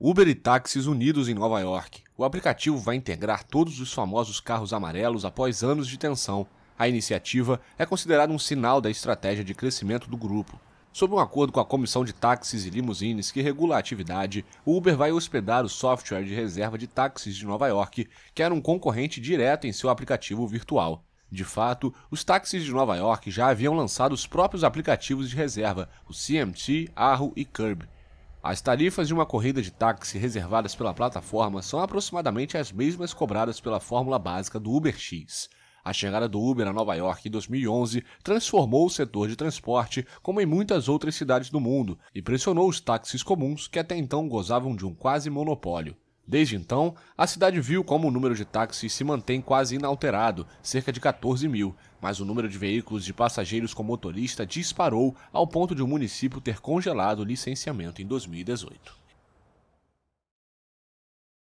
Uber e táxis unidos em Nova York. O aplicativo vai integrar todos os famosos carros amarelos após anos de tensão. A iniciativa é considerada um sinal da estratégia de crescimento do grupo. Sob um acordo com a Comissão de Táxis e Limusines que regula a atividade, o Uber vai hospedar o software de reserva de táxis de Nova York, que era um concorrente direto em seu aplicativo virtual. De fato, os táxis de Nova York já haviam lançado os próprios aplicativos de reserva, o CMT, Arro e Curb, as tarifas de uma corrida de táxi reservadas pela plataforma são aproximadamente as mesmas cobradas pela fórmula básica do UberX. A chegada do Uber a Nova York em 2011 transformou o setor de transporte, como em muitas outras cidades do mundo, e pressionou os táxis comuns que até então gozavam de um quase monopólio. Desde então, a cidade viu como o número de táxis se mantém quase inalterado, cerca de 14 mil, mas o número de veículos de passageiros com motorista disparou ao ponto de o município ter congelado o licenciamento em 2018.